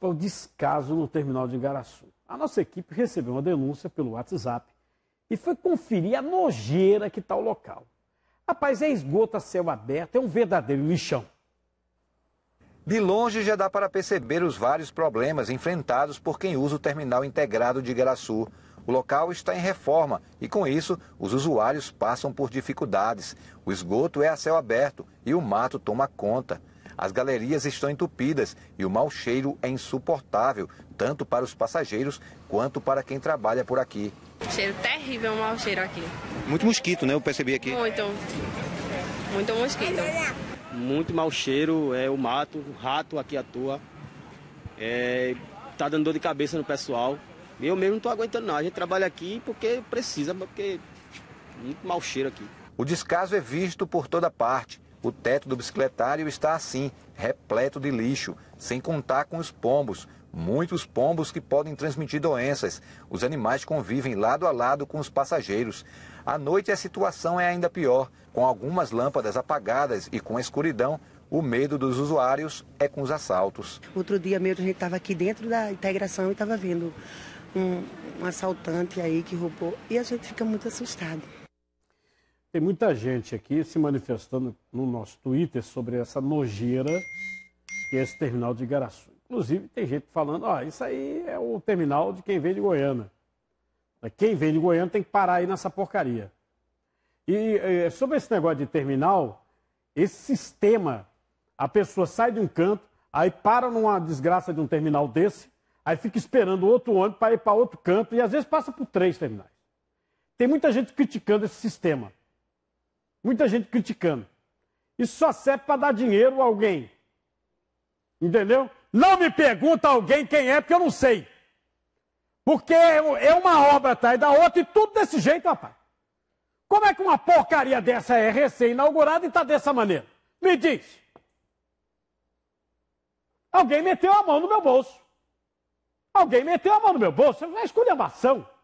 Rapaz, o descaso no terminal de Igaraçu. A nossa equipe recebeu uma denúncia pelo WhatsApp e foi conferir a nojeira que está o local. Rapaz, é esgoto a céu aberto, é um verdadeiro lixão. De longe já dá para perceber os vários problemas enfrentados por quem usa o terminal integrado de Igaraçu. O local está em reforma e, com isso, os usuários passam por dificuldades. O esgoto é a céu aberto e o mato toma conta. As galerias estão entupidas e o mau cheiro é insuportável, tanto para os passageiros quanto para quem trabalha por aqui. Cheiro terrível, mau cheiro aqui. Muito mosquito, né? Eu percebi aqui. Muito. Muito mosquito. Muito mau cheiro, é o mato, o rato aqui à toa. É, tá dando dor de cabeça no pessoal. Eu mesmo não tô aguentando não. A gente trabalha aqui porque precisa, porque muito mau cheiro aqui. O descaso é visto por toda parte. O teto do bicicletário está assim, repleto de lixo, sem contar com os pombos. Muitos pombos que podem transmitir doenças. Os animais convivem lado a lado com os passageiros. À noite a situação é ainda pior. Com algumas lâmpadas apagadas e com a escuridão, o medo dos usuários é com os assaltos. Outro dia mesmo a gente estava aqui dentro da integração e estava vendo um, um assaltante aí que roubou. E a gente fica muito assustado. Tem muita gente aqui se manifestando no nosso Twitter sobre essa nojeira que é esse terminal de Igaraçu. Inclusive, tem gente falando, ó, ah, isso aí é o terminal de quem vem de Goiânia. Quem vem de Goiânia tem que parar aí nessa porcaria. E eh, sobre esse negócio de terminal, esse sistema, a pessoa sai de um canto, aí para numa desgraça de um terminal desse, aí fica esperando outro ônibus para ir para outro canto, e às vezes passa por três terminais. Tem muita gente criticando esse sistema. Muita gente criticando. Isso só serve para dar dinheiro a alguém. Entendeu? Não me pergunta alguém quem é, porque eu não sei. Porque é, é uma obra e da outra e tudo desse jeito, rapaz. Como é que uma porcaria dessa é recém-inaugurada e está dessa maneira? Me diz. Alguém meteu a mão no meu bolso. Alguém meteu a mão no meu bolso. É ação?